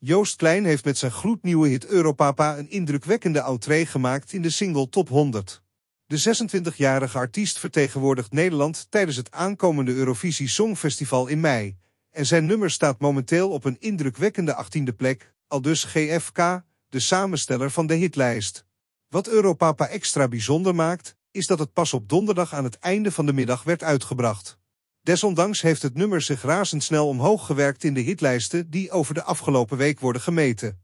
Joost Klein heeft met zijn gloednieuwe hit Europapa een indrukwekkende entree gemaakt in de single Top 100. De 26-jarige artiest vertegenwoordigt Nederland tijdens het aankomende Eurovisie Songfestival in mei. En zijn nummer staat momenteel op een indrukwekkende 18e plek, aldus GFK, de samensteller van de hitlijst. Wat Europapa extra bijzonder maakt, is dat het pas op donderdag aan het einde van de middag werd uitgebracht. Desondanks heeft het nummer zich razendsnel omhoog gewerkt in de hitlijsten die over de afgelopen week worden gemeten.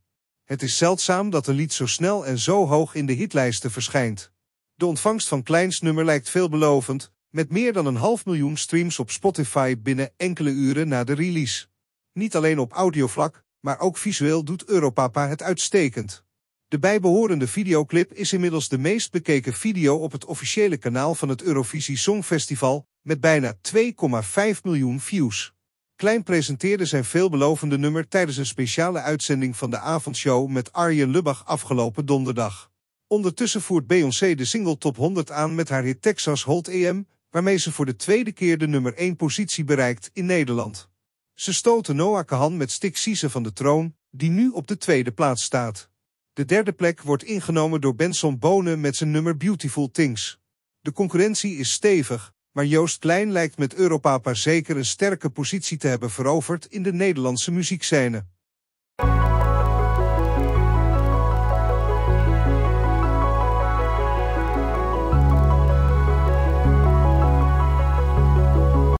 Het is zeldzaam dat een lied zo snel en zo hoog in de hitlijsten verschijnt. De ontvangst van Kleins nummer lijkt veelbelovend, met meer dan een half miljoen streams op Spotify binnen enkele uren na de release. Niet alleen op audiovlak, maar ook visueel doet Europapa het uitstekend. De bijbehorende videoclip is inmiddels de meest bekeken video op het officiële kanaal van het Eurovisie Songfestival met bijna 2,5 miljoen views. Klein presenteerde zijn veelbelovende nummer tijdens een speciale uitzending van de avondshow met Arjen Lubach afgelopen donderdag. Ondertussen voert Beyoncé de single top 100 aan met haar hit Texas Hold EM, waarmee ze voor de tweede keer de nummer 1 positie bereikt in Nederland. Ze stoten Noah Kahan met Stik Sise van de troon, die nu op de tweede plaats staat. De derde plek wordt ingenomen door Benson Bonen met zijn nummer Beautiful Things. De concurrentie is stevig, maar Joost Klein lijkt met Europapa zeker een sterke positie te hebben veroverd in de Nederlandse muziekscène.